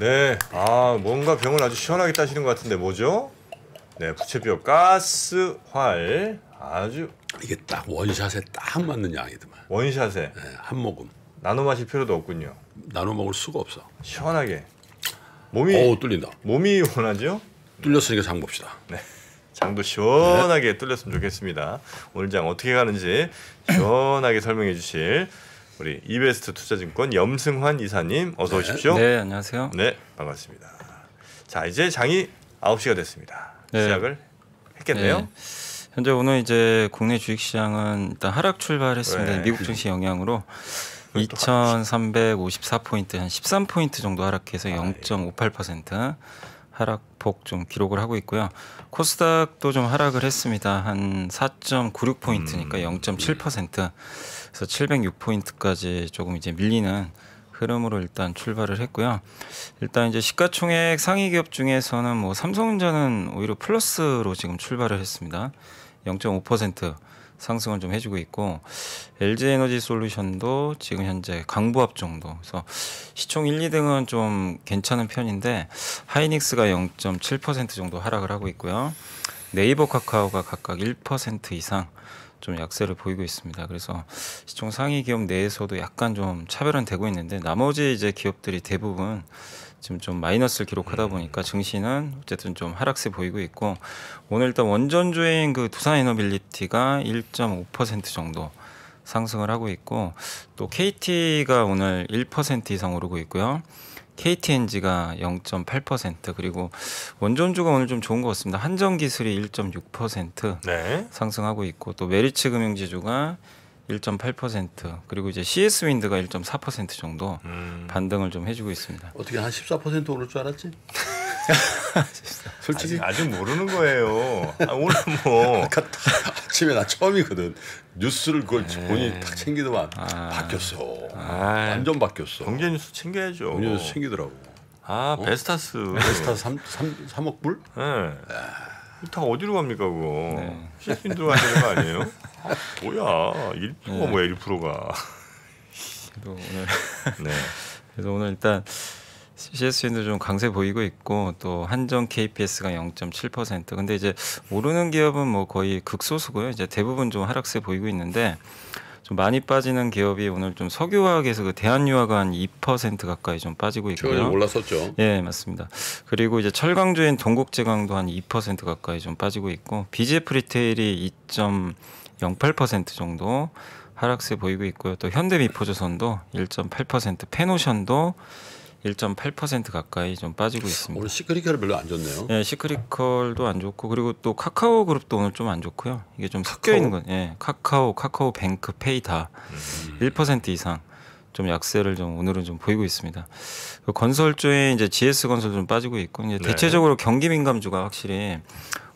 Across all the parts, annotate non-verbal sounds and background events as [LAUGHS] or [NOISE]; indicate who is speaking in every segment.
Speaker 1: 네, 아 뭔가 병을 아주 시원하게 따시는 것 같은데 뭐죠? 네, 부채뼈 가스 활 아주 이게 딱 원샷에 딱 맞는 양이더만 원샷에 네, 한 모금 나눠 마실 필요도 없군요. 나눠 먹을 수가 없어. 시원하게 몸이 오 뚫린다. 몸이 원하죠? 뚫렸으니까 장 봅시다. 네. 장도 시원하게 뚫렸으면 좋겠습니다. 오늘 장 어떻게 가는지 시원하게 설명해 주실 우리 이베스트 e 투자증권
Speaker 2: 염승환 이사님 어서 네. 오십시오. 네, 네 안녕하세요.
Speaker 1: 네 반갑습니다. 자 이제 장이 9시가 됐습니다.
Speaker 2: 네. 시작을 했겠네요. 네. 현재 오늘 이제 국내 주식시장은 일단 하락 출발했습니다. 네. 미국 증시 영향으로 2,354포인트 한 13포인트 정도 하락해서 0.58% 아, 예. 하락폭 좀 기록을 하고 있고요. 코스닥도 좀 하락을 했습니다. 한 4.96포인트니까 0.7%. 음, 예. 그래서 706포인트까지 조금 이제 밀리는 흐름으로 일단 출발을 했고요. 일단 이제 시가총액 상위 기업 중에서는 뭐 삼성전자는 오히려 플러스로 지금 출발을 했습니다. 0.5% 상승을 좀 해주고 있고 LG 에너지 솔루션도 지금 현재 강부합 정도. 그래서 시총 1, 2등은 좀 괜찮은 편인데 하이닉스가 0.7% 정도 하락을 하고 있고요. 네이버 카카오가 각각 1% 이상 좀 약세를 보이고 있습니다. 그래서 시총 상위 기업 내에서도 약간 좀 차별은 되고 있는데 나머지 이제 기업들이 대부분 지금 좀 마이너스를 기록하다 네. 보니까 증시는 어쨌든 좀 하락세 보이고 있고 오늘 일단 원전주인 그 두산에너빌리티가 1.5% 정도 상승을 하고 있고 또 KT가 오늘 1% 이상 오르고 있고요. KTNG가 0.8% 그리고 원전주가 오늘 좀 좋은 것 같습니다. 한전기술이 1.6% 네. 상승하고 있고 또 메리츠 금융지주가 1.8% 그리고 이제 CS 윈드가 1.4% 정도 음. 반등을 좀 해주고 있습니다.
Speaker 1: 어떻게 한 14% 오를 줄 알았지? [LAUGHS]
Speaker 2: 솔직히 아직, 아직, 모르는 거예요. 아, 오늘 뭐 아까, 아침에 나
Speaker 1: 처음이거든. 뉴스를 그걸 에이. 네. 본인이 딱 챙기더만 아. 바뀌었어. 아. 완전 바뀌었어. 경제 뉴스 챙겨야죠. 경제 뉴스 챙기더라고. 아 어? 베스타스. 베스타스 3, 3, 3억 불? 네. 아. 다 어디로 갑니까 그거? 네. 시스템 들어가는거 아니에요?
Speaker 2: [LAUGHS] 뭐야 1%가 네. 뭐야 1%가. 그래도 오늘 [LAUGHS] 네. 그래서 오늘 일단 CSC도 좀 강세 보이고 있고 또 한정 KPS가 0.7% 근데 이제 오르는 기업은 뭐 거의 극소수고요. 이제 대부분 좀 하락세 보이고 있는데 좀 많이 빠지는 기업이 오늘 좀 석유화학에서 그 대한유화가 한 2% 가까이 좀 빠지고 있고요. 올랐었죠. 예, 맞습니다. 그리고 이제 철강주인 동국제강도 한 2% 가까이 좀 빠지고 있고 BGF 리테일이 2. 0.08% 정도 하락세 보이고 있고요. 또 현대미포조선도 1.8%, 페노션도 1.8% 가까이 좀 빠지고 있습니다. 오늘 시크릿컬 별로 안 좋네요. 예, 시크릿컬도 안 좋고 그리고 또 카카오 그룹도 오늘 좀 안 좋고요. 이게 좀 섞여 있는 건 예, 카카오, 카카오 뱅크, 페이 다1% 음. 이상 좀 약세를 좀 오늘은 좀 보이고 있습니다. 그 건설 주에 이제 GS 건설 좀 빠지고 있고 이제 네. 대체적으로 경기 민감주가 확실히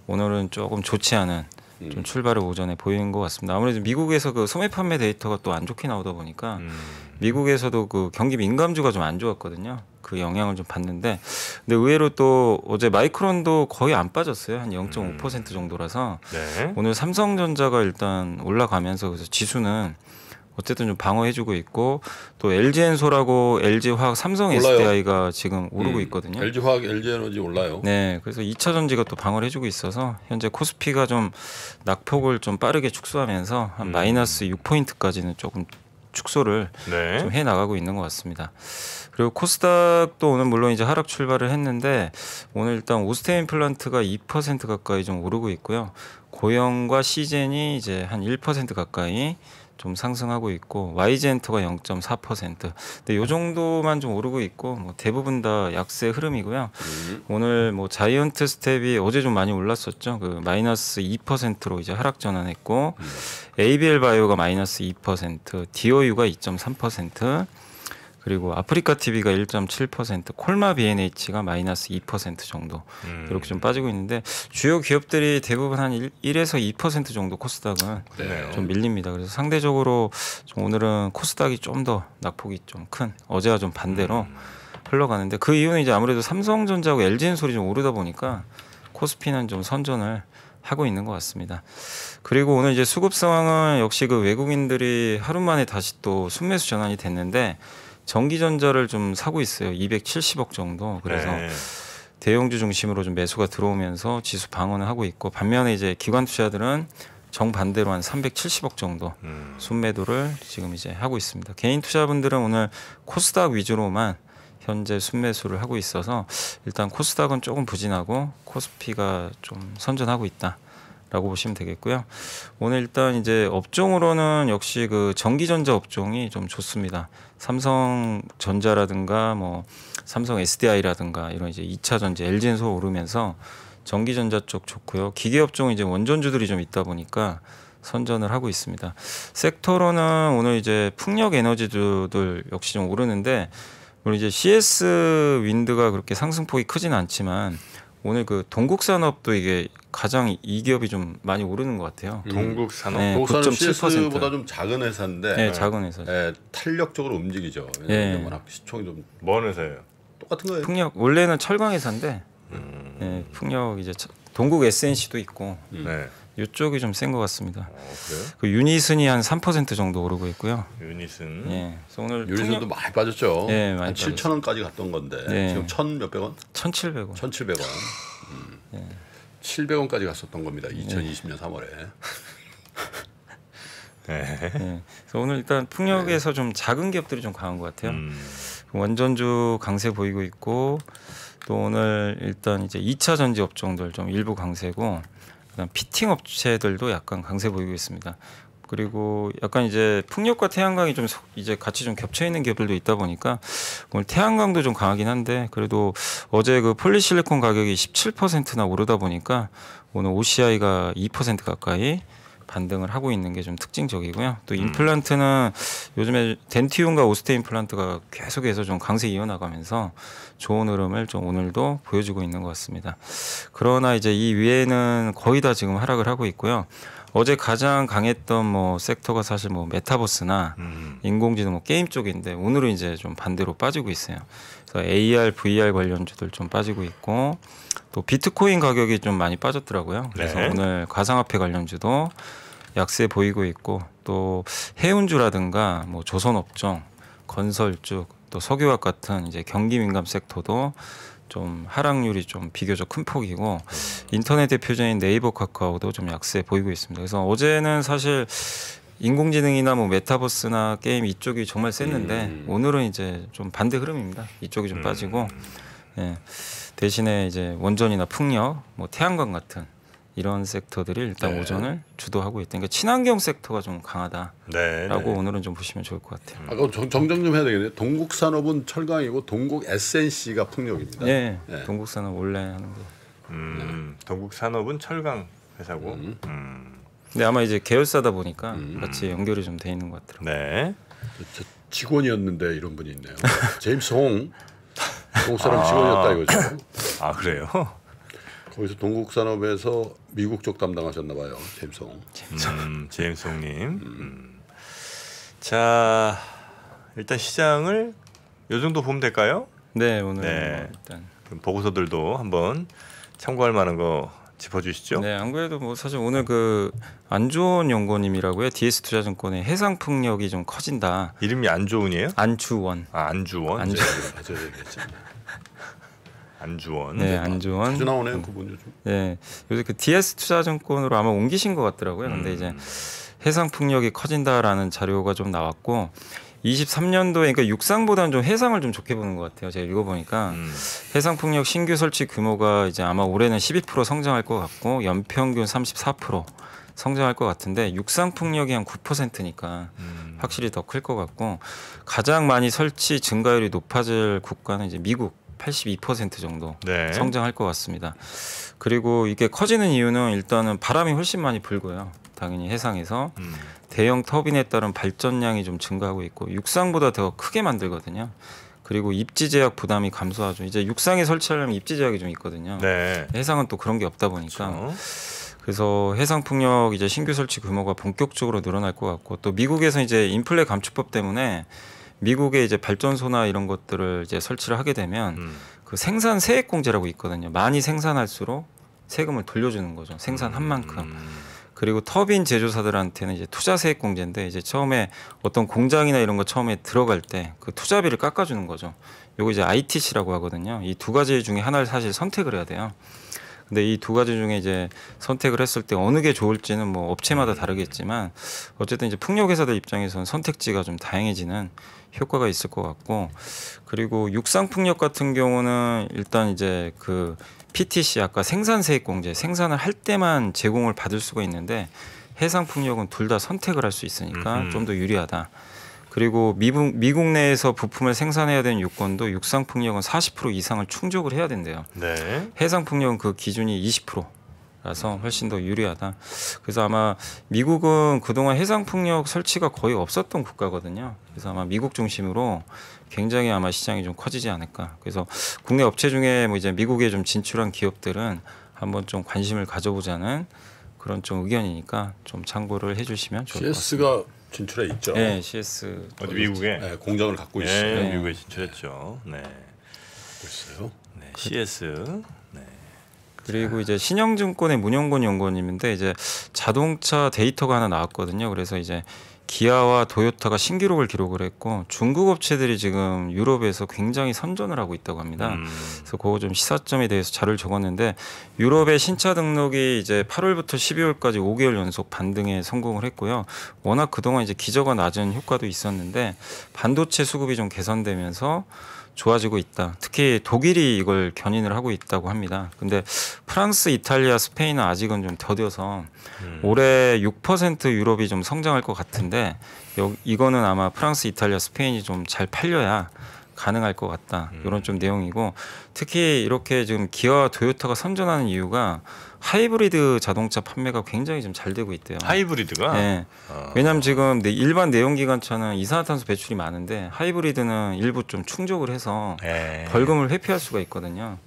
Speaker 2: 오늘은 조금 좋지 않은 음. 좀 출발을 오전에 보이는 것 같습니다. 아무래도 미국에서 그 소매 판매 데이터가 또 안 좋게 나오다 보니까 음. 미국에서도 그 경기 민감주가 좀 안 좋았거든요. 그 영향을 좀 받는데 근데 의외로 또 어제 마이크론도 거의 안 빠졌어요. 한 0.5% 음. 정도라서 네. 오늘 삼성전자가 일단 올라가면서 그래서 지수는 어쨌든 좀 방어해주고 있고 또 LG엔소라고 LG화학 삼성 올라요. SDI가 지금 오르고 음, 있거든요. LG화학 LG에너지 올라요. 네, 그래서 2차 전지가 또 방어를 해주고 있어서 현재 코스피가 좀 낙폭을 좀 빠르게 축소하면서 한 음. 마이너스 6포인트까지는 조금 축소를 네. 좀해 나가고 있는 것 같습니다. 그리고 코스닥도 오늘 물론 이제 하락 출발을 했는데 오늘 일단 오스테인 플란트가 2% 가까이 좀 오르고 있고요. 고영과 시젠이 이제 한 1% 가까이 좀 상승하고 있고 YG엔터가 0.4%. 근데 요 정도만 좀 오르고 있고 뭐 대부분 다 약세 흐름이고요. 음. 오늘 뭐 자이언트 스텝이 어제 좀 많이 올랐었죠. 그 마이너스 2%로 이제 하락 전환했고 음. ABL 바이오가 마이너스 2%, DOU가 2.3%, 그리고 아프리카 TV가 1.7%, 콜마 BNH가 마이너스 2% 정도 음. 이렇게 좀 빠지고 있는데 주요 기업들이 대부분 한 1, 1에서 2% 정도 코스닥은 네. 좀 밀립니다. 그래서 상대적으로 좀 오늘은 코스닥이 좀 더 낙폭이 좀 큰 어제와 좀 반대로 음. 흘러가는데 그 이유는 이제 아무래도 삼성전자하고 LG엔 소리 좀 오르다 보니까 코스피는 좀 선전을 하고 있는 것 같습니다. 그리고 오늘 이제 수급 상황은 역시 그 외국인들이 하루 만에 다시 또 순매수 전환이 됐는데 전기전자를 좀 사고 있어요. 270억 정도. 그래서 네. 대형주 중심으로 좀 매수가 들어오면서 지수 방어는 하고 있고 반면에 이제 기관 투자들은 정반대로 한 370억 정도 음. 순매도를 지금 이제 하고 있습니다. 개인 투자분들은 오늘 코스닥 위주로만 현재 순매수를 하고 있어서 일단 코스닥은 조금 부진하고 코스피가 좀 선전하고 있다. 라고 보시면 되겠고요. 오늘 일단 이제 업종으로는 역시 그 전기전자 업종이 좀 좋습니다. 삼성전자라든가 뭐 삼성 SDI라든가 이런 이제 2차 전지, 엘진소 오르면서 전기전자 쪽 좋고요. 기계업종 이제 원전주들이 좀 있다 보니까 선전을 하고 있습니다. 섹터로는 오늘 이제 풍력 에너지주들 역시 좀 오르는데 물론 이제 CS 윈드가 그렇게 상승폭이 크진 않지만 오늘 그 동국 산업도 이게 가장 이 기업이 좀 많이 오르는 것 같아요. 음. 동국 산업. 네, 동국 산업 CS보다
Speaker 1: 좀 작은 회사인데. 네, 작은 회사. 네, 탄력적으로 움직이죠. 네. 워낙 시총이 좀. 먼 회사예요. 똑같은 거예요.
Speaker 2: 풍력 원래는 철강 회사인데. 음. 네, 풍력 이제 동국 SNC도 있고. 음. 네. 이쪽이 좀 센 것 같습니다. 어, 그래요? 그 유니슨이 한 3% 정도 오르고 있고요.
Speaker 1: 유니슨. 예. 그래서 오늘 유니슨도 통역... 많이 빠졌죠. 예, 많이 한 7천 원까지 갔던 건데 예. 지금 천 몇백 원? 1,700원. 1,700원. 음.
Speaker 2: 예. 700원까지 갔었던 겁니다. 2020년 예. 3월에. 네. 네. 그래서 오늘 일단 풍력에서 네. 좀 작은 기업들이 좀 강한 것 같아요. 음. 원전주 강세 보이고 있고 또 오늘 일단 이제 2차 전지 업종들 좀 일부 강세고 그다음 피팅 업체들도 약간 강세 보이고 있습니다. 그리고 약간 이제 풍력과 태양광이 좀 이제 같이 좀 겹쳐 있는 기업들도 있다 보니까 오늘 태양광도 좀 강하긴 한데 그래도 어제 그 폴리실리콘 가격이 17%나 오르다 보니까 오늘 OCI가 2% 가까이 반등을 하고 있는 게 좀 특징적이고요. 또 음. 임플란트는 음. 요즘에 덴티움과 오스테 임플란트가 계속해서 좀 강세 이어나가면서 좋은 흐름을 좀 오늘도 보여주고 있는 것 같습니다. 그러나 이제 이 위에는 거의 다 지금 하락을 하고 있고요. 어제 가장 강했던 뭐 섹터가 사실 뭐 메타버스나 음. 인공지능 뭐 게임 쪽인데 오늘은 이제 좀 반대로 빠지고 있어요. 그래서 AR, VR 관련주들 좀 빠지고 있고 또 비트코인 가격이 좀 많이 빠졌더라고요. 그래서 네. 오늘 가상화폐 관련주도 약세 보이고 있고 또 해운주라든가 뭐 조선업종, 건설주, 또 석유학 같은 이제 경기 민감 섹터도 좀 하락률이 좀 비교적 큰 폭이고 인터넷 대표적인 네이버 카카오도 좀 약세 보이고 있습니다. 그래서 어제는 사실 인공지능이나 뭐 메타버스나 게임 이쪽이 정말 셌는데 음. 오늘은 이제 좀 반대 흐름입니다. 이쪽이 좀 음. 빠지고 예. 대신에 이제 원전이나 풍력, 뭐 태양광 같은 이런 섹터들이 일단 네. 오전을 주도하고 있다. 그러니까 친환경 섹터가 좀 강하다라고
Speaker 1: 네, 네. 오늘은
Speaker 2: 좀 보시면 좋을 것 같아요.
Speaker 1: 아까 정정 좀 해야 되겠네요. 동국 산업은 철강이고 동국 SNC가 풍력입니다. 예, 네,
Speaker 2: 동국 산업 원래 하는 거.
Speaker 1: 음, 네. 동국 산업은 철강 회사고. 음. 음.
Speaker 2: 근데 아마 이제 계열사다 보니까 음. 같이 연결이 좀 돼 있는 것 같더라고요. 네. 저, 직원이었는데 이런 분이 있네요.
Speaker 1: [LAUGHS] 제임스 홍. 동국 사람 아. 직원이었다 이거죠. 아 그래요? 거기서 동국산업에서 미국 쪽 담당하셨나 봐요. 제임송. 음, 제임송 님. 음. 음. 자, 일단 시장을 요 정도 보면 될까요?
Speaker 2: 네, 오늘 네. 뭐 일단 보고서들도 한번 참고할 만한 거 짚어주시죠. 네, 안 그래도 뭐 사실 오늘 그안 좋은 연구원님이라고요. DS 투자증권의 해상 풍력이 좀 커진다. 이름이 안 좋은이에요? 안주원. 아, 안주원. 안주원. 네, 안주원. 네, 네, 안주원. 자주 나오네 음, 그분 요즘. 네, 요새 그 DS 투자증권으로 아마 옮기신 것 같더라고요. 근데 음. 이제 해상 풍력이 커진다라는 자료가 좀 나왔고 23년도에 그러니까 육상보다는 좀 해상을 좀 좋게 보는 것 같아요. 제가 읽어보니까 음. 해상 풍력 신규 설치 규모가 이제 아마 올해는 12% 성장할 것 같고 연평균 34% 성장할 것 같은데 육상 풍력이 한 9%니까 음. 확실히 더 클 것 같고 가장 많이 설치 증가율이 높아질 국가는 이제 미국 82% 정도 네. 성장할 것 같습니다. 그리고 이게 커지는 이유는 일단은 바람이 훨씬 많이 불고요. 당연히 해상에서 음. 대형 터빈에 따른 발전량이 좀 증가하고 있고 육상보다 더 크게 만들거든요. 그리고 입지 제약 부담이 감소하죠. 이제 육상에 설치하려면 입지 제약이 좀 있거든요. 네. 해상은 또 그런 게 없다 보니까 그렇죠. 그래서 해상 풍력 이제 신규 설치 규모가 본격적으로 늘어날 것 같고 또 미국에서 이제 인플레 감축법 때문에 미국의 이제 발전소나 이런 것들을 이제 설치를 하게 되면 음. 그 생산 세액 공제라고 있거든요. 많이 생산할수록 세금을 돌려주는 거죠. 생산한 음. 만큼. 음. 그리고 터빈 제조사들한테는 이제 투자 세액 공제인데 이제 처음에 어떤 공장이나 이런 거 처음에 들어갈 때 그 투자비를 깎아주는 거죠. 요거 이제 ITC라고 하거든요. 이 두 가지 중에 하나를 사실 선택을 해야 돼요. 근데 이 두 가지 중에 이제 선택을 했을 때 어느 게 좋을지는 뭐 업체마다 네. 다르겠지만 어쨌든 이제 풍력 회사들 입장에서는 선택지가 좀 다양해지는 효과가 있을 것 같고 그리고 육상 풍력 같은 경우는 일단 이제 그 PTC 아까 생산 세액 공제 생산을 할 때만 제공을 받을 수가 있는데 해상 풍력은 둘 다 선택을 할 수 있으니까 좀 더 유리하다. 그리고 미국, 미국 내에서 부품을 생산해야 되는 요건도 육상 풍력은 40% 이상을 충족을 해야 된대요. 네. 해상 풍력은 그 기준이 20%. 라서 훨씬 더 유리하다. 그래서 아마 미국은 그동안 해상 풍력 설치가 거의 없었던 국가거든요. 그래서 아마 미국 중심으로 굉장히 아마 시장이 좀 커지지 않을까. 그래서 국내 업체 중에 뭐 이제 미국에 좀 진출한 기업들은 한번 좀 관심을 가져보자는 그런 좀 의견이니까 좀 참고를 해주시면 좋을 것 같습니다.
Speaker 1: 진출해 있죠. 네, CS 어디 미국에 네, 공장을 갖고 네, 있어요. 네. 미국에 진출했죠. 네. 갖고 있어요. 네, CS. 네.
Speaker 2: 그리고 이제 신영증권의 문영곤 연구원님인데 이제 자동차 데이터가 하나 나왔거든요. 그래서 이제 기아와 도요타가 신기록을 기록을 했고 중국 업체들이 지금 유럽에서 굉장히 선전을 하고 있다고 합니다. 음. 그래서 그거 좀 시사점에 대해서 자료를 적었는데 유럽의 신차 등록이 이제 8월부터 12월까지 5개월 연속 반등에 성공을 했고요. 워낙 그동안 이제 기저가 낮은 효과도 있었는데 반도체 수급이 좀 개선되면서 좋아지고 있다. 특히 독일이 이걸 견인을 하고 있다고 합니다. 근데 프랑스, 이탈리아, 스페인은 아직은 좀 더뎌서 음. 올해 6% 유럽이 좀 성장할 것 같은데 여, 이거는 아마 프랑스, 이탈리아, 스페인이 좀 잘 팔려야 가능할 것 같다. 음. 이런 좀 내용이고 특히 이렇게 지금 기아와 도요타가 선전하는 이유가 하이브리드 자동차 판매가 굉장히 좀 잘 되고 있대요.
Speaker 1: 하이브리드가?
Speaker 2: 네. 아. 왜냐하면 지금 일반 내연기관차는 이산화탄소 배출이 많은데 하이브리드는 일부 좀 충족을 해서 에이. 예. 벌금을 회피할 수가 있거든요.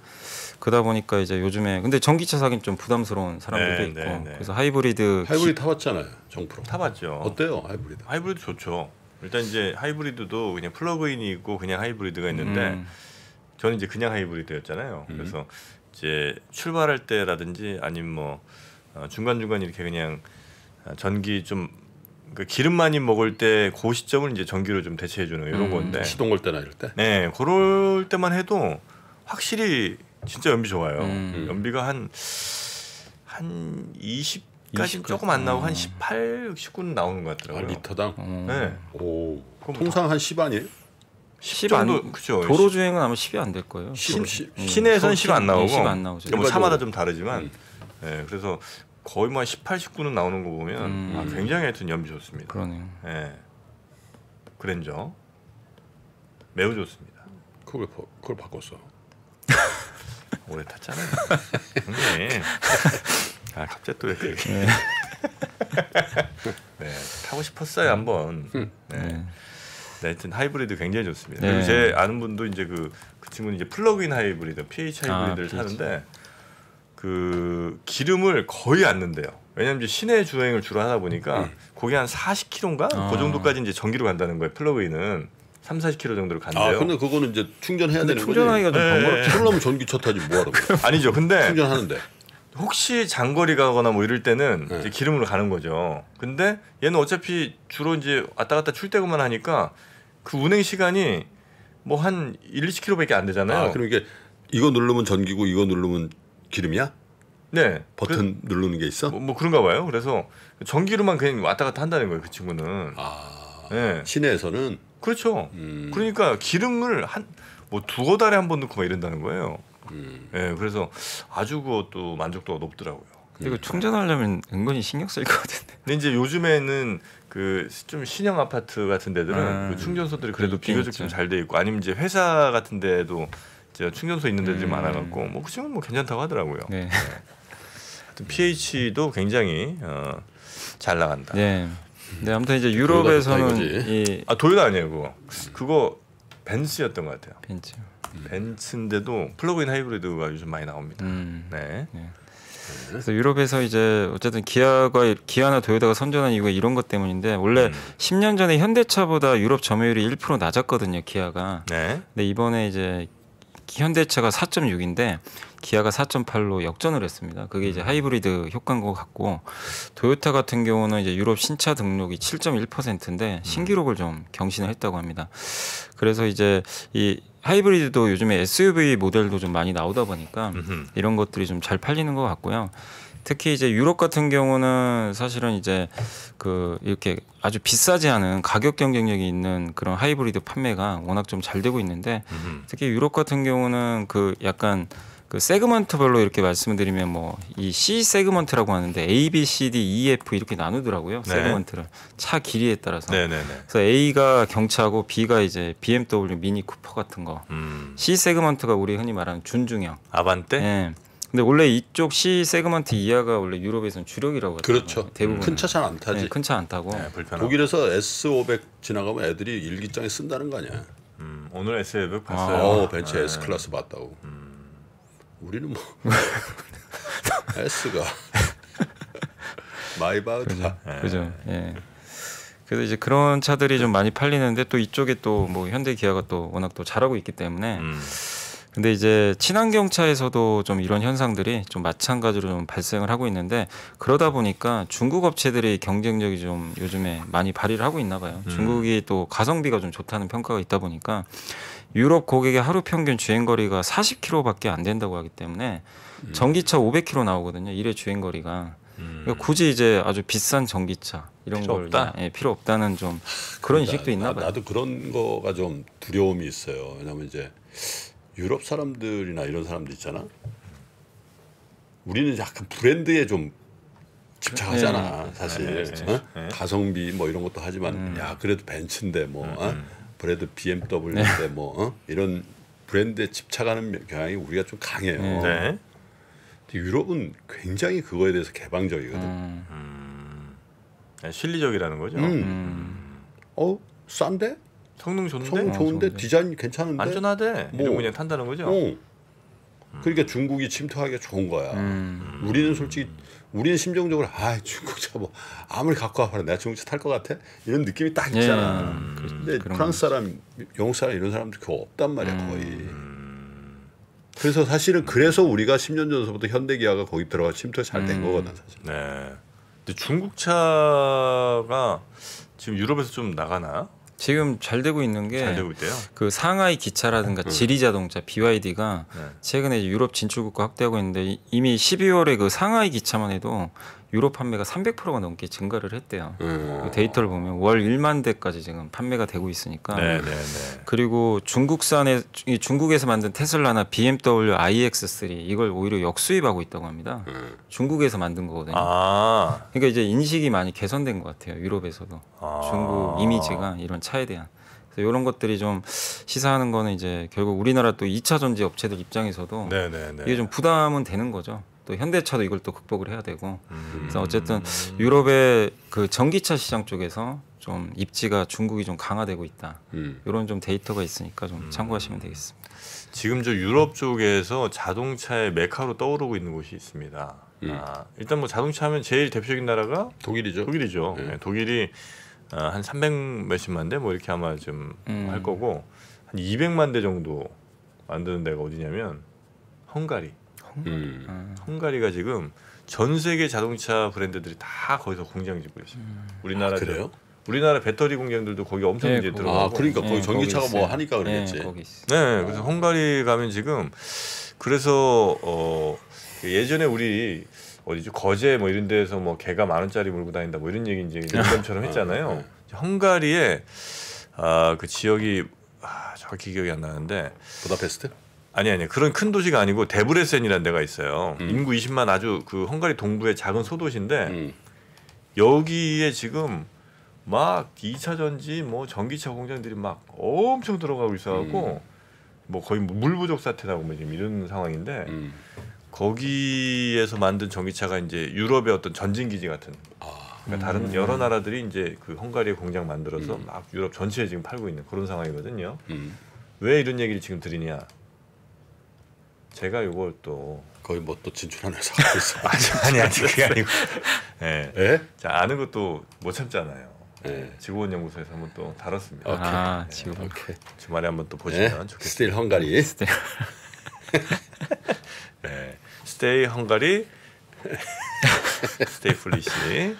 Speaker 2: 그러다 보니까 이제 요즘에 근데 전기차 사긴 좀 부담스러운 사람들도 네, 있고 네, 네. 그래서 하이브리드 하이브리드 기... 타봤잖아요 정프로 타봤죠
Speaker 1: 어때요 하이브리드 하이브리드 좋죠 일단 이제 하이브리드도 그냥 플러그인이 있고 그냥 하이브리드가 있는데 음. 저는 이제 그냥 하이브리드였잖아요. 음. 그래서 이제 출발할 때라든지 아니면 뭐 어, 중간 중간 이렇게 그냥 어, 전기 좀 그 기름 많이 먹을 때그 시점을 이제 전기로 좀 대체해 주는 이런 음. 건데 시동 걸 때나 이럴 때. 네, 그럴 때만 해도 확실히 진짜 연비 좋아요. 음. 연비가 한한 한 20. 10까지는 조금 안 나오고 한 18, 음. 19는
Speaker 2: 나오는 것 같더라고요. 아, 리터당? 음. 네. 오.
Speaker 1: 통상 한10 아니에요?
Speaker 2: 10 정도 그죠. 도로 주행은 아마 10이 안 될 거예요. 10, 10, 음. 시내에선 10안 나오고. 10안 나오죠. 뭐 음. 차마다 좀
Speaker 1: 다르지만. 음. 네, 그래서 거의 뭐 18, 19는 나오는 거 보면 음. 아, 굉장히 하여튼 연비 좋습니다. 그러네요. 예. 네. 그랜저 매우 좋습니다. 그걸 그걸 바꿨어. [LAUGHS] 오래 탔잖아요. 형님. 네. 아 갑자기 또 이렇게. 네. [LAUGHS] 네 타고 싶었어요 한번. 음. 네. 네. 네, 하여튼 하이브리드 굉장히 좋습니다. 네. 그리고 제 아는 분도 이제 그, 그 친구는 이제 플러그인 하이브리드, PH 하이브리드를 아, 사는데 그 기름을 거의 안 넣는데요. 왜냐면 시내 주행을 주로 하다 보니까 음. 거기 한 40km인가 그 아. 그 정도까지 이제 전기로 간다는 거예요. 플러그인은 3, 40km 정도로 아, 간대요. 아, 근데 그거는 이제 충전해야 되는 거지. 충전하기가 좀 네. 번거롭죠. 그러면 전기차 타지 뭐하러. 아니죠. 근데 충전하는데. 혹시 장거리 가거나 뭐 이럴 때는 네. 이제 기름으로 가는 거죠. 근데 얘는 어차피 주로 이제 왔다 갔다 출퇴근만 하니까 그 운행 시간이 뭐 한 1, 20km밖에 안 되잖아요. 아, 그럼 이게 이거 누르면 전기고 이거 누르면 기름이야? 네. 버튼 그, 누르는 게 있어? 뭐, 뭐, 그런가 봐요. 그래서 전기로만 그냥 왔다 갔다 한다는 거예요, 그 친구는. 아. 네. 시내에서는 그렇죠. 음. 그러니까 기름을 한 뭐 두어 달에 한 번 넣고 막 이런다는 거예요. 음. 예, 그래서 아주 그것도 만족도가 높더라고요. 그리고 충전하려면 은근히 신경 쓸것 같은데. 근데 이제 요즘에는 그 좀 신형 아파트 같은 데들은 아, 그 충전소들이 그래도 비교적 좀 잘 돼 있고 아니면 이제 회사 같은 데도 이제 충전소 있는 데들이 음. 많아 갖고 뭐그중뭐 괜찮다고 하더라고요. 네. 네. pH도 굉장히 어, 잘 나간다. 네. 네, 아무튼 이제 유럽에서는 이... 아 도요타 아니에요 그거. 그거 벤츠였던 것 같아요. 벤츠. 벤츠인데도 플러그인 하이브리드가 요즘 많이 나옵니다. 음. 네.
Speaker 2: 네. 그래서 유럽에서 이제 어쨌든 기아가 기아나 도요타가 선전한 이유가 이런 것 때문인데 원래 음. 10년 전에 현대차보다 유럽 점유율이 1% 낮았거든요 기아가. 네. 근데 이번에 이제 현대차가 4.6인데 기아가 4.8로 역전을 했습니다. 그게 이제 음. 하이브리드 효과인 것 같고 도요타 같은 경우는 이제 유럽 신차 등록이 7.1%인데 신기록을 좀 경신을 했다고 합니다. 그래서 이제 이 하이브리드도 요즘에 SUV 모델도 좀 많이 나오다 보니까 음흠. 이런 것들이 좀 잘 팔리는 것 같고요. 특히 이제 유럽 같은 경우는 사실은 이제 그 이렇게 아주 비싸지 않은 가격 경쟁력이 있는 그런 하이브리드 판매가 워낙 좀 잘 되고 있는데 음흠. 특히 유럽 같은 경우는 그 약간 그 세그먼트별로 이렇게 말씀드리면 뭐 이 C 세그먼트라고 하는데 A, B, C, D, E, F 이렇게 나누더라고요. 네. 세그먼트를 차 길이에 따라서. 네, 네, 그래서 A가 경차고 B가 이제 BMW 미니 쿠퍼 같은 거. 음. C 세그먼트가 우리 흔히 말하는 준중형. 아반떼? 네. 근데 원래 이쪽 C 세그먼트 이하가 원래 유럽에서는 주력이라고 그렇죠. 대부분 큰차잘안 타지. 네, 예, 큰차 안 타고. 네, 독일에서 S500 지나가면 애들이 일기장에 쓴다는 거 아니야. 음, 오늘
Speaker 1: S500 아. 봤어요. 아, 어, 오, 벤츠 네. S 클래스 봤다고. 음. 우리는 뭐 [LAUGHS] S가 마이바우다. 그죠. 아, 그죠.
Speaker 2: 예. 예. 그래서 이제 그런 차들이 좀 많이 팔리는데 또 이쪽에 또 뭐 현대 기아가 또 워낙 또 잘하고 있기 때문에 음. 근데 이제 친환경 차에서도 좀 이런 현상들이 좀 마찬가지로 좀 발생을 하고 있는데 그러다 보니까 중국 업체들이 경쟁력이 좀 요즘에 많이 발휘를 하고 있나 봐요. 음. 중국이 또 가성비가 좀 좋다는 평가가 있다 보니까 유럽 고객의 하루 평균 주행 거리가 40km밖에 안 된다고 하기 때문에 음. 전기차 500km 나오거든요. 일회 주행 거리가. 음. 그러니까 굳이 이제 아주 비싼 전기차 이런 필요 걸 없다. 예, 필요 없다는 좀 그런 그 인식도 있나 봐요. 나도 그런 거가 좀 두려움이 있어요.
Speaker 1: 왜냐면 이제 유럽 사람들이나 이런 사람들 있잖아. 우리는 약간 브랜드에 좀 집착하잖아 네. 사실 네. 네. 가성비 뭐 이런 것도 하지만 음. 야 그래도 벤츠인데 뭐 음. 어? 음. 브래드 BMW 네. 뭐 어? 이런 브랜드에 집착하는 경향이 우리가 좀 강해요. 네. 네. 근데 유럽은 굉장히 그거에 대해서 개방적이거든. 음. 음. 아 실리적이라는 거죠. 음. 음. 어 싼데? 성능 좋은데? 성능 좋은데, 어, 좋은데? 디자인 괜찮은데? 안전하대. 뭐. 이런 그냥 탄다는 거죠. 어. 그러니까 중국이 침투하기가 좋은 거야. 음. 우리는 솔직히 우리는 심정적으로 아 중국차 뭐 아무리 갖고 와봐라 내가 중국차 탈 것 같아 이런 느낌이 딱 예. 있잖아. 예. 근데 프랑스 사람, 영국 사람 이런 사람들 그 없단 말이야 음. 거의. 그래서 사실은 그래서 우리가 10년 전서부터 현대기아가 거기 들어가 침투 잘된 음. 거거든 사실. 네. 근데 중국 차가
Speaker 2: 지금 유럽에서 좀 나가나? 지금 잘 되고 있는 게 그 상하이 기차라든가 음. 지리 자동차 BYD가 네. 최근에 유럽 진출국과 확대하고 있는데 이미 12월에 그 상하이 기차만 해도 유로 판매가 300%가 넘게 증가를 했대요. 음. 그 데이터를 보면 월 1만 대까지 지금 판매가 되고 있으니까. 네네네. 네, 네. 그리고 중국산에 중국에서 만든 테슬라나 BMW iX3 이걸 오히려 역수입하고 있다고 합니다. 음. 중국에서 만든 거거든요. 아. 그러니까 이제 인식이 많이 개선된 것 같아요. 유럽에서도 아. 중국 이미지가 이런 차에 대한. 이런 것들이 좀 시사하는 거는 이제 결국 우리나라 또 2차 전지 업체들 입장에서도 네네네. 네, 이게 좀 부담은 되는 거죠. 또 현대차도 이걸 또 극복을 해야 되고 음. 그래서 어쨌든 유럽의 그 전기차 시장 쪽에서 좀 입지가 중국이 좀 강화되고 있다 음. 이런 좀 데이터가 있으니까 좀 음. 참고하시면 되겠습니다. 지금 저 유럽 쪽에서 자동차의 메카로 떠오르고 있는 곳이
Speaker 1: 있습니다. 음. 아, 일단 뭐 자동차 하면 제일 대표적인 나라가 독일이죠. 독일이죠. 네. 네, 독일이 아, 한300 몇십만 대뭐 이렇게 아마 좀할 음. 거고 한 200만 대 정도 만드는 데가 어디냐면 헝가리. 헝가리. 음. 아. 음. 헝가리가 지금 전 세계 자동차 브랜드들이 다 거기서 공장 짓고 있어요. 우리나라 음. 아, 그래요? 우리나라 배터리 공장들도 거기 엄청 네, 이제 들어가고. 아, 그러니까 네, 거기 네, 전기차가 거기 뭐 하니까 그러겠지. 네, 네 그래서 헝가리 가면 지금 그래서 어 그 예전에 우리 어디죠 거제 뭐 이런 데서 뭐 개가 만 원짜리 물고 다닌다 뭐 이런 얘기 이제 [LAUGHS] 농담처럼 했잖아요. 아, 네. 헝가리에 아그 지역이 아, 정확히 기억이 안 나는데 부다페스트? 아니 아니 그런 큰 도시가 아니고 데브레센이라는 데가 있어요. 음. 인구 20만 아주 그 헝가리 동부의 작은 소도시인데 음. 여기에 지금 막 2차 전지 뭐 전기차 공장들이 막 엄청 들어가고 있어갖고 음. 뭐 거의 뭐 물 부족 사태라고 뭐 지금 이런 상황인데 음. 거기에서 만든 전기차가 이제 유럽의 어떤 전진 기지 같은 아. 그러니까 다른 음. 여러 나라들이 이제 그헝가리 공장 만들어서 음. 막 유럽 전체에 지금 팔고 있는 그런 상황이거든요. 왜 이런 얘기를 지금 드리냐? 제가 요걸 또 거의 뭐 또 진출하는 사고 있어. [LAUGHS] 아니 아니 그게 [LAUGHS] 아니고. 예. 네. 자 아는 것도 못 참잖아요. 네. 예. 직원 연구소에서 한번 또 다뤘습니다. 오케이. 아, 네. 직원. 오케이. 주말에 한번 또 보시면 좋겠습니다. 스틸 헝가리. 스틸. 네. 스테이 헝가리.
Speaker 2: 스테이 플리시. 네.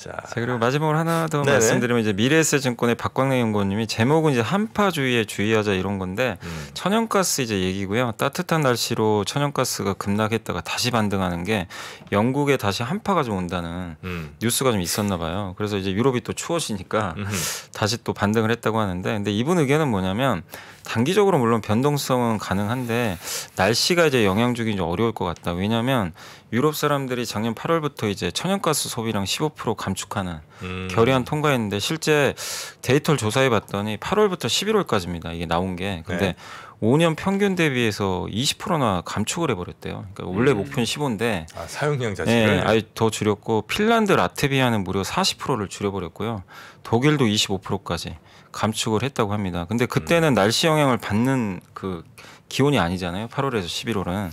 Speaker 2: 자. 자, 그리고 마지막으로 하나 더 네네. 말씀드리면 이제 미래에셋증권의 박광래 연구원님이 제목은 이제 한파주의에 주의하자 이런 건데 음. 천연가스 이제 얘기고요. 따뜻한 날씨로 천연가스가 급락했다가 다시 반등하는 게 영국에 다시 한파가 좀 온다는 음. 뉴스가 좀 있었나 봐요. 그래서 이제 유럽이 또 추워지니까 음 다시 또 반등을 했다고 하는데 근데 이분 의견은 뭐냐면 단기적으로 물론 변동성은 가능한데 날씨가 이제 영향 주긴좀 어려울 것 같다. 왜냐하면 유럽 사람들이 작년 8월부터 이제 천연가스 소비량 15% 감축하는 음. 결의안 통과했는데 실제 데이터를 조사해 봤더니 8월부터 11월까지입니다. 이게 나온 게 근데 네. 5년 평균 대비해서 20%나 감축을 해버렸대요. 그러니까 원래 음. 목표는 15인데
Speaker 1: 아, 사용량 자체를 예, 아예
Speaker 2: 더 줄였고 핀란드, 라트비아는 무려 40%를 줄여버렸고요. 독일도 25%까지 감축을 했다고 합니다. 근데 그때는 음. 날씨 영향을 받는 그 기온이 아니잖아요. 8월에서 11월은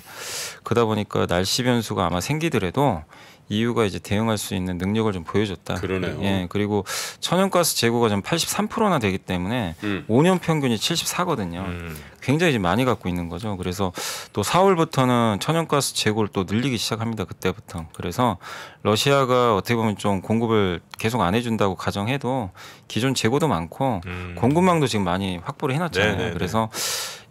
Speaker 2: 그러다 보니까 날씨 변수가 아마 생기더라도 이유가 이제 대응할 수 있는 능력을 좀 보여줬다. 그러네요. 예, 그리고 천연가스 재고가 좀 83%나 되기 때문에 음. 5년 평균이 74거든요. 음. 굉장히 지금 많이 갖고 있는 거죠. 그래서 또 4월부터는 천연가스 재고를 또 늘리기 시작합니다. 그때부터. 그래서 러시아가 어떻게 보면 좀 공급을 계속 안 해준다고 가정해도 기존 재고도 많고 음. 공급망도 지금 많이 확보를 해놨잖아요. 네네네. 네, 네. 그래서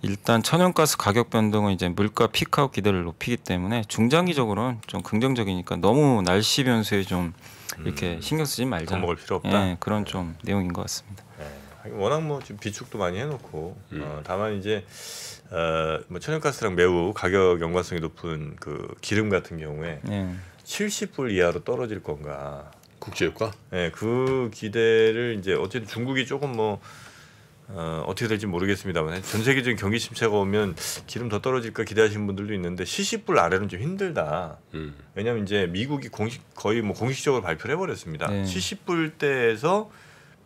Speaker 2: 일단 천연가스 가격 변동은 이제 물가 피크아웃 기대를 높이기 때문에 중장기적으로는 좀 긍정적이니까 너무 날씨 변수에 좀 이렇게 음. 신경 쓰지 말자. 먹을 필요 없다. 예, 그런 좀 내용인 것 같습니다.
Speaker 1: 워낙 뭐 지금 비축도 많이 해놓고 음. 어, 다만 이제 어, 뭐 천연가스랑 매우 가격 연관성이 높은 그 기름 같은 경우에 네. 70불 이하로 떨어질 건가 국제유가? 네, 그 기대를 이제 어쨌든 중국이 조금 뭐 어, 어떻게 될지 모르겠습니다만 전 세계적인 경기 침체가 오면 기름 더 떨어질까 기대하시는 분들도 있는데 70불 아래는 좀 힘들다. 음. 왜냐하면 이제 미국이 공식 거의 뭐 공식적으로 발표를 해버렸습니다. 네. 70불대에서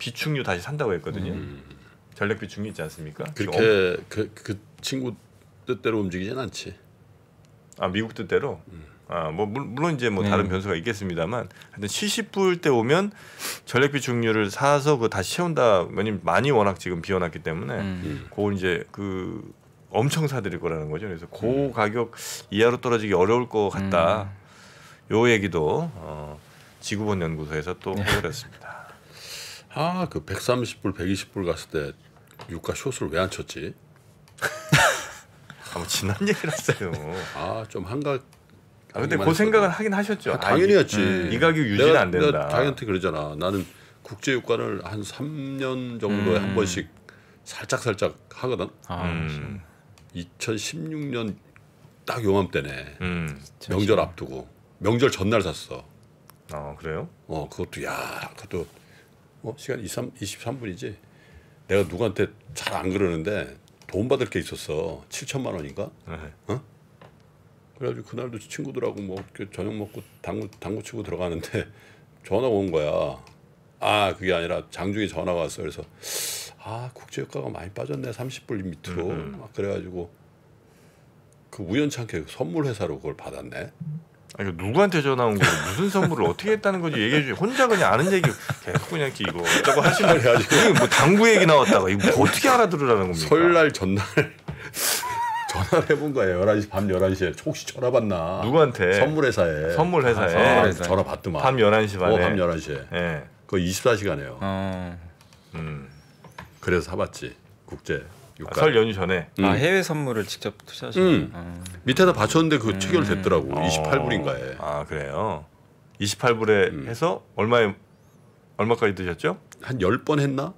Speaker 1: 비축유 다시 산다고 했거든요. 음. 전력 비축유 있지 않습니까? 그렇게 그, 그 친구 뜻대로 움직이진 않지. 아 미국 뜻대로. 음. 아뭐 물론 이제 뭐 음. 다른 네. 변수가 있겠습니다만 하여튼 70불 때 오면 전력비 축류를 사서 그 다시 채운다 왜냐면 많이 워낙 지금 비워놨기 때문에 음. 음. 그걸 이제 그 엄청 사들일 거라는 거죠 그래서 고 음. 가격 이하로 떨어지기 어려울 것 같다 음. 요 얘기도 어 지구본 연구소에서 또 네. 해버렸습니다. 아, 그 130불, 120불 갔을 때 유가 숏을 왜안 쳤지? [LAUGHS] 아무 지난 얘기를 했어요. 아, 좀 한각 아, 근데 그 생각은 하긴 하셨죠. 아, 아, 당연히 했지. 음. 이 가격 유지는 안 된다. 내가 당연히 그러잖아. 나는 국제 유가를 한 3년 정도에 음. 한 번씩 살짝 살짝 하거든. 아, 음. 2016년 딱 요맘때네. 음. 명절 앞두고 명절 전날 샀어. 아 그래요? 어 그것도 야 그것도 어, 시간 23, 23분이지. 내가 누구한테 잘 안 그러는데 돈 받을 게 있었어. 7천만 원인가? 네. 어? 그래가지고 그날도 친구들하고 뭐 저녁 먹고 당구 당구 치고 들어가는데 [LAUGHS] 전화가 온 거야. 아 그게 아니라 장중에 전화가 왔어. 그래서 아국제효과가 많이 빠졌네. 30불 밑으로. 음, 음. 막 그래가지고 그 우연찮게 선물 회사로 그걸 받았네. 아니 누구한테 전화 온 거야? 무슨 선물을 어떻게 했다는 건지 얘기해 주지. 혼자 그냥 아는 얘기 그냥 네, 이렇게 이거 저거 하시면 해가지고 뭐 당구 얘기 나왔다가 이거 뭐 어떻게 알아들으라는 겁니까? 설날 전날 [LAUGHS] 전화를 해본 거예요. 11시 밤 11시에 혹시 전화 받나? 누구한테? 선물 회사에. 아, 선물 회사에. 선물 회사에. 전화 받더만. 밤 11시 반에. 어, 밤 11시에. 예. 네. 그 24시간에요. 음. 그래서 사 봤지. 국제. 아, 설 연휴
Speaker 2: 전에. 음. 아, 해외 선물을 직접 투자하시 음. 음.
Speaker 1: 어. 밑에다 받쳤는데 그 음. 체결됐더라고. 28불인가에. 어. 아, 그래요. 28불에 음. 해서 얼마에 얼마까지 드셨죠? 한 10번 했나?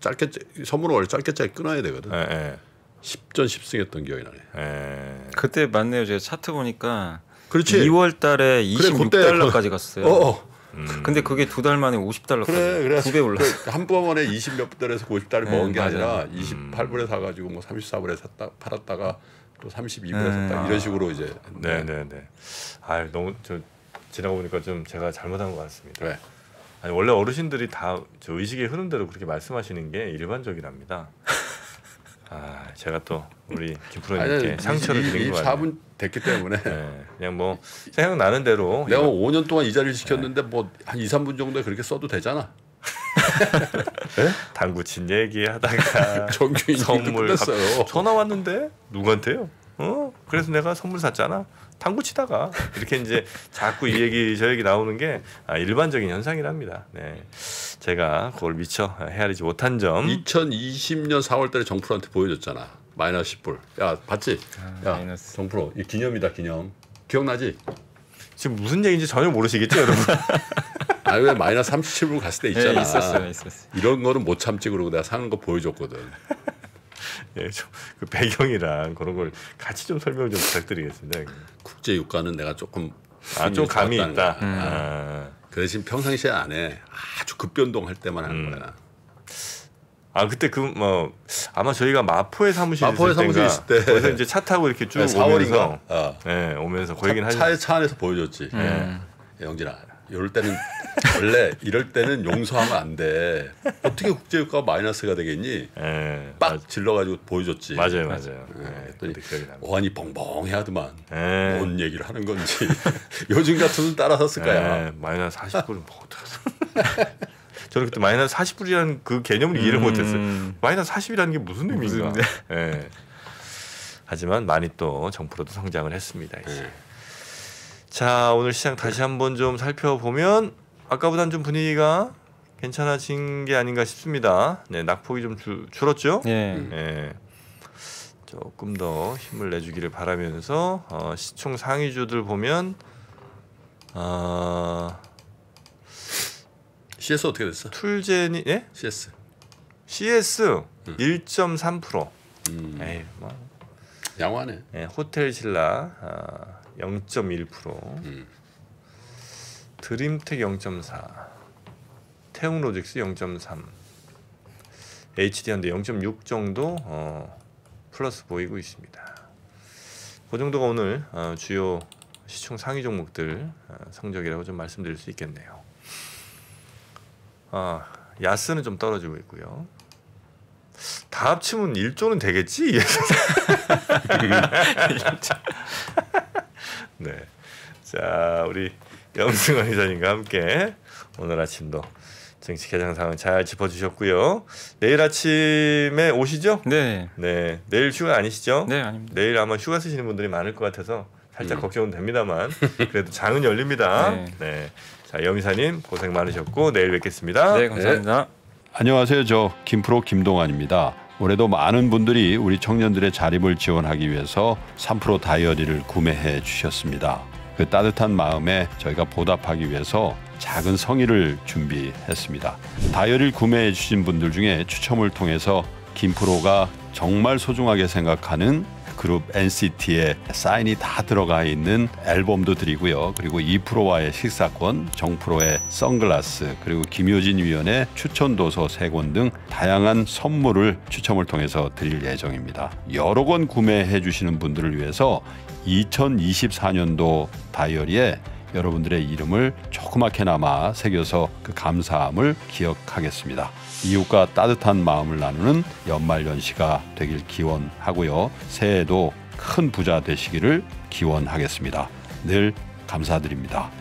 Speaker 1: 짧게 선물을 원래 짧게 짧게 끊어야 되거든.
Speaker 2: 예, 10전 예. 10승 했던 기억이 나네. 예. 그때 맞네요. 제가 차트 보니까 그렇지. 2월 달에 26달러까지 그래, 갔어요. 어, 어, 음. 근데 그게 두 달 만에 50달러까지 그래, 그래. 두배 올랐어. 그래,
Speaker 1: 한번에 20몇 달에서 50달러 네, 먹은 게 맞아요. 아니라 28불에 음. 사 가지고 뭐 34불에 샀다 팔았다가 또 32불에 네. 샀다 이런 식으로 이제 네, 네, 네. 아, 너무 저 지나고 보니까 좀 제가 잘못한 것 같습니다. 왜? 아니 원래 어르신들이 다저 의식의 흐름대로 그렇게 말씀하시는 게 일반적이랍니다. 아 제가 또 우리 김프로님께 상처를 드린 거예요 24분 됐기 때문에 네, 그냥 뭐 생각나는 대로 내가 이거, 5년 뭐 동안 이 자리를 네. 지켰는데 네. 뭐 뭐한 2, 3분 정도에 그렇게 써도 되잖아. 네? 당구진 얘기하다가 [LAUGHS] 정규 선물 끝났어요. 전화 왔는데 누구한테요? 어? 그래서 내가 선물 샀잖아. 당구 치다가 이렇게 이제 자꾸 이 얘기 저 얘기 나오는 게 아, 일반적인 현상이랍니다. 네. 제가 그걸 미처 헤아리지 못한 점. 2020년 4월달에 정프로한테 보여줬잖아. 마이너스 10불. 야 봤지? 아, 야 마이너스. 정프로 이 기념이다 기념. 기억나지? 지금 무슨 얘기인지 전혀 모르시겠죠 여러분. [LAUGHS] 아니 왜 마이너스 37불 갔을 때 있잖아. 네, 있었어요, 있었어요. 이런 거는 못 참지 그러고 내가 사는 거 보여줬거든. 예, 좀그 배경이랑 그런 걸 같이 좀 설명 좀 부탁드리겠습니다. 국제 유가는 내가 조금 아, 좀 감이 있다. 음. 아. 그 대신 평상시에 안에 아주 급변동할 때만 하는 음. 거야. 아 그때 그 뭐 아마 저희가 마포에 사무실 마포에 사무실 있을 때 거기서 이제 차 타고 이렇게 쭉 네, 오면서 어. 네, 오면서 거기긴 차차 안에서 보여줬지. 음. 예, 영진아 이럴 때는 원래 이럴 때는 용서하면 안 돼. 어떻게 국제유가 마이너스가 되겠니? 에, 예, 빡 맞... 질러가지고 보여줬지. 맞아요, 맞아요. 네, 어안이 뻥뻥해하더만 에. 뭔 얘기를 하는 건지 [LAUGHS] 요즘 같으면 따라섰을 거야. 마이너스 40불은 뭐 어떡하지? [LAUGHS] 저는 그때 마이너스 40불이라는 그 개념을 음... 이해를 못했어요. 마이너스 40이라는 게 무슨 의미인가? 무슨... 네. 하지만 많이 또 정프로도 성장을 했습니다. 이제. 네. 자 오늘 시장 다시 한번 좀 살펴보면 아까보단 좀 분위기가 괜찮아진 게 아닌가 싶습니다. 네, 낙폭이 좀 줄, 줄었죠. 네. 네. 조금 더 힘을 내주기를 바라면서 어, 시총 상위주들 보면 아 어, CS 어떻게 됐어? 툴제니 예? CS CS 음. 1.3%. 음. 에이, 뭐. 양호하네. 예, 호텔 신라 아, 0.1% 음. 드림텍 0.4 태웅로직스 0.3 HD한데 0.6 정도 어, 플러스 보이고 있습니다. 그 정도가 오늘 어, 주요 시총 상위 종목들 어, 성적이라고 좀 말씀드릴 수 있겠네요. 아, 야스는 좀 떨어지고 있고요. 다 합치면 1조는 되겠지? [LAUGHS] [LAUGHS] 네. 자, 우리 염승원 회장님과 함께 오늘 아침도 정치 개장 상황 잘 짚어주셨고요. 내일 아침에 오시죠? 네. 네. 내일 휴가 아니시죠? 네, 아닙니다. 내일 아마 휴가 쓰시는 분들이 많을 것 같아서 살짝 음. 걱정은 됩니다만 그래도 장은 열립니다. 네. 네. 자, 염이사님 고생 많으셨고 내일 뵙겠습니다. 네, 감사합니다. 네. 안녕하세요. 저 김프로 김동환입니다. 올해도 많은 분들이 우리 청년들의 자립을 지원하기 위해서 3% 다이어리를 구매해 주셨습니다. 그 따뜻한 마음에 저희가 보답하기 위해서 작은 성의를 준비했습니다. 다이어리를 구매해 주신 분들 중에 추첨을 통해서 김프로가 정말 소중하게 생각하는 그룹 NCT의 사인이 다 들어가 있는 앨범도 드리고요. 그리고 이프로와의 식사권, 정프로의 선글라스, 그리고 김효진 위원의 추천 도서 세 권 등 다양한 선물을 추첨을 통해서 드릴 예정입니다. 여러 권 구매해 주시는 분들을 위해서 2024년도 다이어리에 여러분들의 이름을 조그맣게나마 새겨서 그 감사함을 기억하겠습니다. 이웃과 따뜻한 마음을 나누는 연말연시가 되길 기원하고요. 새해에도 큰 부자 되시기를 기원하겠습니다.
Speaker 2: 늘 감사드립니다.